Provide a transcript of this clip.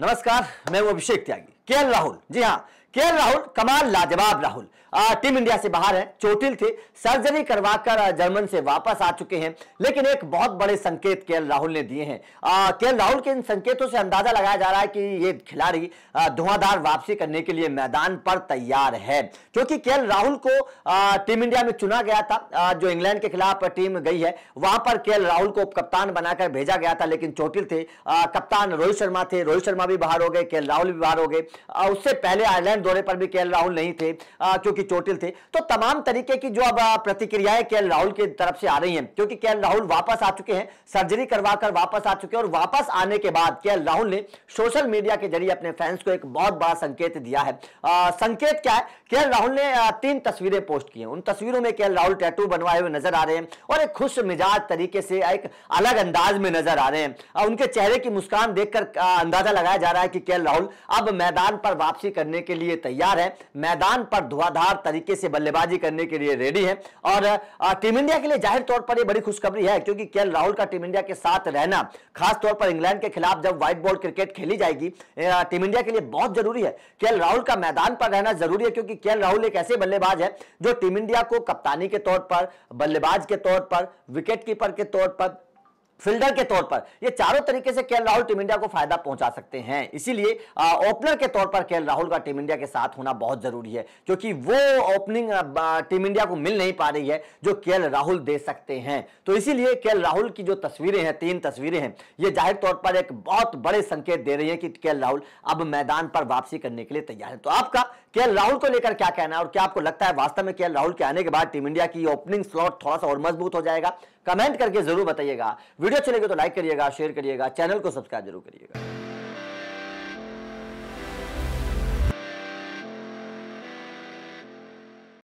नमस्कार मैं हूं अभिषेक त्यागी के एल राहुल जी हाँ के राहुल कमाल लाजवाब राहुल टीम इंडिया से बाहर है चोटिल थे सर्जरी करवाकर जर्मन से वापस आ चुके हैं लेकिन एक बहुत बड़े संकेत के राहुल ने दिए हैं के राहुल के इन संकेतों से अंदाजा लगाया जा रहा है कि ये खिलाड़ी धुआंधार वापसी करने के लिए मैदान पर तैयार है क्योंकि के राहुल को टीम इंडिया में चुना गया था जो इंग्लैंड के खिलाफ टीम गई है वहां पर के राहुल को कप्तान बनाकर भेजा गया था लेकिन चोटिल थे कप्तान रोहित शर्मा थे रोहित शर्मा भी बाहर हो गए के राहुल भी बाहर हो गए उससे पहले आयरलैंड दौरे पर भी के राहुल नहीं थे क्योंकि चोटिल थे तो तमाम तरीके की जो अब प्रतिक्रियाएं के राहुल की तरफ से आ रही हैं क्योंकि के राहुल वापस आ चुके हैं सर्जरी करवाकर वापस आ चुके हैं और वापस आने के बाद के राहुल ने सोशल मीडिया के जरिए अपने फैंस को एक बहुत बड़ा संकेत दिया है संकेत क्या है के राहुल ने तीन तस्वीरें पोस्ट की हैं उन तस्वीरों में के राहुल टैटू बनवाए हुए नजर आ रहे हैं और एक खुश मिजाज तरीके से एक अलग अंदाज में नजर आ रहे हैं उनके चेहरे की मुस्कान देखकर अंदाजा लगाया जा रहा है कि के राहुल अब मैदान पर वापसी करने के लिए लिए तैयार है मैदान पर धुआधार तरीके से बल्लेबाजी करने के लिए रेडी है और टीम इंडिया के लिए जाहिर तौर पर यह बड़ी खुशखबरी है क्योंकि के राहुल का टीम इंडिया के साथ रहना खासतौर पर इंग्लैंड के खिलाफ जब व्हाइट बॉल क्रिकेट खेली जाएगी टीम इंडिया के लिए बहुत जरूरी है के राहुल का मैदान पर रहना जरूरी है क्योंकि के राहुल एक ऐसे बल्लेबाज है जो टीम इंडिया को कप्तानी के तौर पर बल्लेबाज के तौर पर विकेट कीपर के तौर पर फील्डर के तौर पर ये चारों तरीके से केएल राहुल टीम इंडिया को फायदा पहुंचा सकते हैं इसीलिए ओपनर के तौर पर केएल राहुल का टीम इंडिया के साथ होना बहुत जरूरी है क्योंकि वो ओपनिंग टीम इंडिया को मिल नहीं पा रही है जो केएल राहुल दे सकते हैं तो इसीलिए केएल राहुल की जो तस्वीरें हैं तीन तस्वीरें हैं ये जाहिर तौर पर एक बहुत बड़े संकेत दे रही है कि के राहुल अब मैदान पर वापसी करने के लिए तैयार है तो आपका के राहुल को लेकर क्या कहना है और क्या आपको लगता है वास्तव में के राहुल के आने के बाद टीम इंडिया की ओपनिंग स्लॉट थोड़ा सा और मजबूत हो जाएगा कमेंट करके जरूर बताइएगा वीडियो अच्छी लगे तो लाइक करिएगा शेयर करिएगा चैनल को सब्सक्राइब जरूर करिएगा